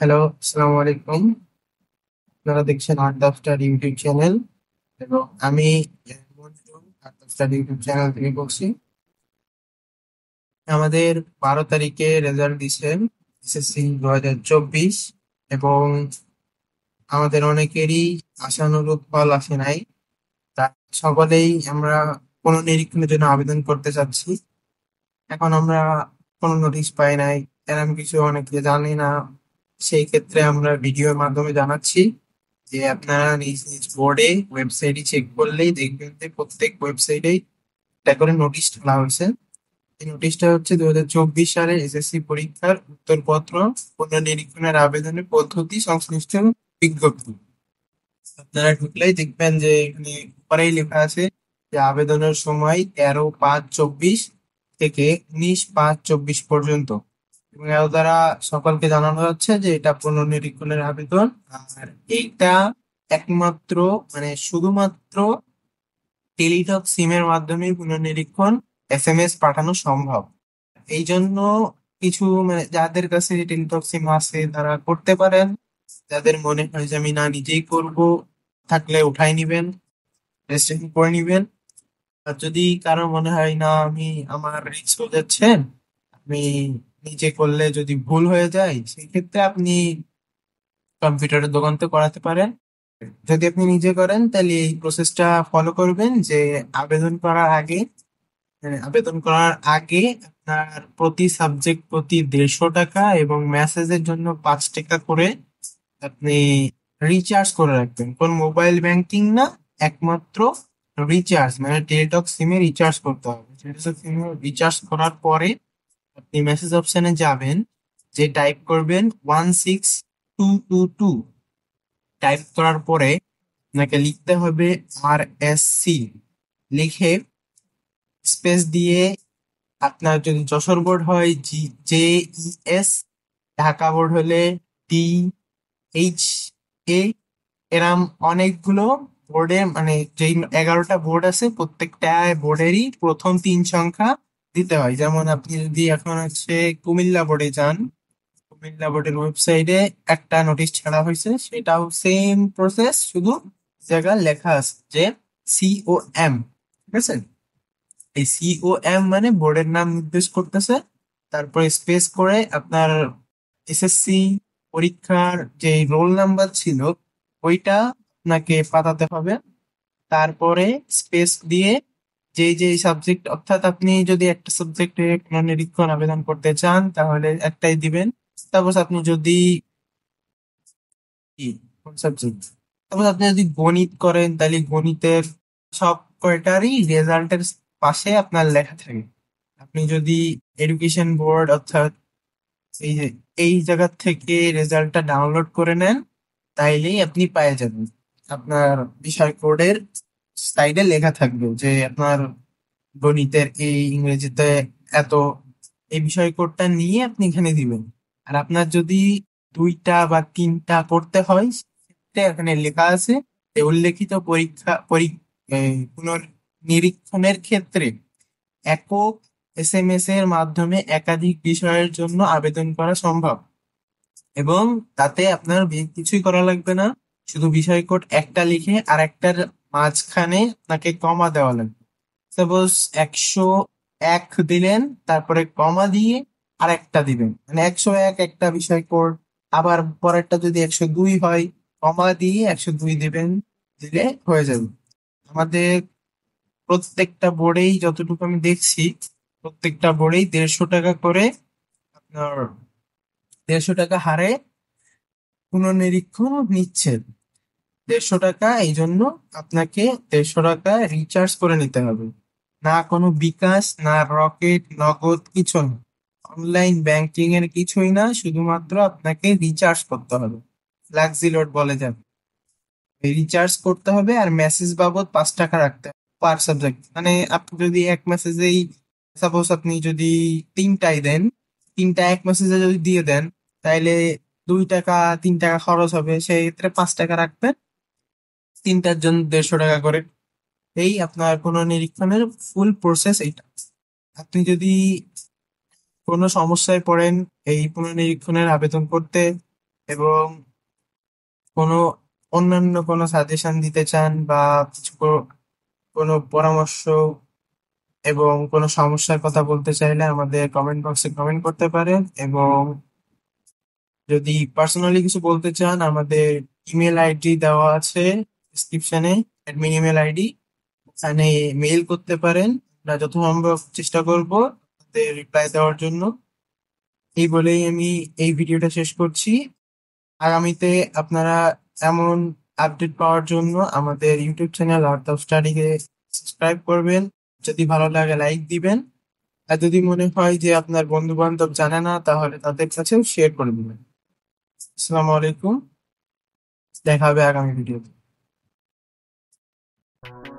Hello আসসালামু আলাইকুম আপনারা দেখছেন আর্দাব স্টার ইউটিউব চ্যানেল এবং আমি আর্দাব স্টার ইউটিউব চ্যানেল থেকে বলছি আমাদের বারো তারিখে রেজাল্ট দিছে এসএসসি দু হাজার চব্বিশ এবং আমাদের অনেকেরই আশানুরূপ ফল আসে নাই তা সকলেই আমরা কোনো নিরীক্ষণের জন্য আবেদন করতে চাচ্ছি এখন আমরা কোনো নোটিশ পাই নাই এরকম কিছু অনেকে জানি না সেই ক্ষেত্রে আমরা ভিডিওর মাধ্যমে জানাচ্ছি যে আপনারা নিজ নিজ বোর্ডে ওয়েবসাইটই চেক করলেই দেখবেন যে প্রত্যেক ওয়েবসাইটেই একটা করে নোটিশ তোলা হয়েছে এই নোটিশটা হচ্ছে দু হাজার চব্বিশ সালের এসএসসি পরীক্ষার উত্তরপত্র পুনর্নিরীক্ষণের আবেদনের পদ্ধতি সংশ্লিষ্ট বিজ্ঞপ্তি আপনারা ঢুকলেই দেখবেন যে এখানে উপরেই লেখা আছে যে আবেদনের সময় তেরো পাঁচ চব্বিশ থেকে উনিশ পাঁচ চব্বিশ পর্যন্ত এবং এর দ্বারা সকলকে জানানো হচ্ছে যে এটা পুনর্নিরীক্ষণের আবেদন আর এইটা একমাত্র মানে শুধুমাত্র টেলিটক সিমের মাধ্যমে পুনর্নিরীক্ষণ এস এম এস পাঠানো সম্ভব এই জন্য কিছু মানে যাদের কাছে টেলিটক সিম আছে তারা করতে পারেন যাদের মনে হয় যে আমি না নিজেই করব থাকলে উঠাই নিবেন রেজিস্ট্রেশন করে নিবেন আর যদি কারো মনে হয় না আমি আমার রিস্ক হয়ে যাচ্ছে আমি নিজে করলে যদি ভুল হয়ে যায় সেক্ষেত্রে আপনি কম্পিউটারের দোকান তো করাতে পারেন যদি আপনি নিজে করেন তাহলে এই প্রসেসটা ফলো করবেন যে আবেদন করার আগে হ্যাঁ, আবেদন করার আগে আপনার প্রতি সাবজেক্ট প্রতি দেড়শো টাকা এবং মেসেজের জন্য পাঁচ টাকা করে আপনি রিচার্জ করে রাখবেন কোন মোবাইল ব্যাংকিং না একমাত্র রিচার্জ মানে টেলিটক সিমে রিচার্জ করতে হবে টেলিটক সিমে রিচার্জ করার পরে আপনি মেসেজ অপশনে যাবেন যে টাইপ করবেন one six two two two type করার পরে আপনাকে লিখতে হবে আর এস সি লিখে স্পেস দিয়ে আপনার যদি যশোর বোর্ড হয় G J E S Dhaka board হলে টি এইচ এ এরম অনেকগুলো বোর্ডে মানে যেই এগারোটা বোর্ড আছে প্রত্যেকটা বোর্ডেরই প্রথম তিন সংখ্যা দিতে হয় যেমন আপনি যদি এখন হচ্ছে কুমিল্লা বোর্ডে যান কুমিল্লা বোর্ডের ওয়েবসাইটে একটা নোটিশ ছাড়া হয়েছে সেটাও সেম প্রসেস শুধু জায়গা লেখা আছে যে সিও এম ঠিক আছে এই সিও এম মানে বোর্ডের নাম নির্দেশ করতেছে তারপরে স্পেস করে আপনার এসএসসি পরীক্ষার যে রোল নাম্বার ছিল ওইটা আপনাকে পাতাতে হবে তারপরে স্পেস দিয়ে যে যে সাবজেক্ট অর্থাৎ আপনি যদি একটা সাবজেক্টে কোনো নিরীক্ষণ আবেদন করতে চান তাহলে একটাই দিবেন তারপর আপনি যদি কোন সাবজেক্ট তারপর আপনি যদি গণিত করেন তাহলে গণিতের সব কয়টারই রেজাল্টের পাশে আপনার লেখা থাকে আপনি যদি এডুকেশন বোর্ড অর্থাৎ এই যে এই জায়গা থেকে রেজাল্টটা ডাউনলোড করে নেন তাইলেই আপনি পেয়ে যাবেন আপনার বিষয় কোডের স্লাইডে লেখা থাকবে যে আপনার গণিতের এই ইংরেজিতে এত এই বিষয় কোডটা নিয়ে আপনি এখানে দিবেন আর আপনার যদি দুইটা বা তিনটা করতে হয় সেটা এখানে লেখা আছে উল্লেখিত পরীক্ষা পুনর্নিরীক্ষণের ক্ষেত্রে একক এস এম এস এর মাধ্যমে একাধিক বিষয়ের জন্য আবেদন করা সম্ভব এবং তাতে আপনার কিছুই করা লাগবে না শুধু বিষয় কোড একটা লিখে আর একটার মাঝখানে নাকি কমা দেওয়া লাগবে সাপোজ একশো এক দিলেন তারপরে কমা দিয়ে আর একটা দিবেন মানে একশো এক একটা বিষয় কোড আবার পরেরটা যদি একশো দুই হয় কমা দিয়ে একশো দুই দেবেন দিলে হয়ে যাবে আমাদের প্রত্যেকটা বোর্ডেই যতটুকু আমি দেখছি প্রত্যেকটা বোর্ডেই দেড়শো টাকা করে আপনার দেড়শো টাকা হারে পুনর্নিরীক্ষণ নিচ্ছেন দেড়শো টাকা এই জন্য আপনাকে দেড়শো টাকা রিচার্জ করে নিতে হবে না কোনো বিকাশ না রকেট নগদ কিছু না অনলাইন ব্যাংকিং এর কিছুই না শুধুমাত্র আপনাকে রিচার্জ করতে হবে লাক্সি লোড বলে যাবে রিচার্জ করতে হবে আর মেসেজ বাবদ পাঁচ টাকা রাখতে হবে পার সাবজেক্ট মানে আপনি যদি এক মেসেজেই সাপোজ আপনি যদি তিনটাই দেন তিনটা এক মেসেজে যদি দিয়ে দেন তাহলে দুই টাকা তিন টাকা খরচ হবে সেই ক্ষেত্রে পাঁচ টাকা রাখবেন তিন চারজন দেড়শো টাকা করে এই আপনার কোনো নিরীক্ষণের ফুল প্রসেস এটা আপনি যদি কোনো সমস্যায় পড়েন এই পুনর্নিরীক্ষণের আবেদন করতে এবং কোনো অন্যান্য কোনো সাজেশন দিতে চান বা কিছু কোনো পরামর্শ এবং কোনো সমস্যার কথা বলতে চাইলে আমাদের কমেন্ট বক্সে কমেন্ট করতে পারেন এবং যদি পার্সোনালি কিছু বলতে চান আমাদের ইমেল আইডি দেওয়া আছে ডিসক্রিপশনে অ্যাডমিন ইমেল আইডি এখানে মেইল করতে পারেন আমরা যথাসম্ভব চেষ্টা করব তাদের রিপ্লাই দেওয়ার জন্য এই বলেই আমি এই ভিডিওটা শেষ করছি আগামীতে আপনারা এমন আপডেট পাওয়ার জন্য আমাদের ইউটিউব চ্যানেল আর্ট অফ স্টাডিকে সাবস্ক্রাইব করবেন যদি ভালো লাগে লাইক দিবেন আর যদি মনে হয় যে আপনার বন্ধু বান্ধব জানে না তাহলে তাদের কাছেও শেয়ার করে দেবেন আসসালামু আলাইকুম দেখা হবে আগামী ভিডিওতে Thank you.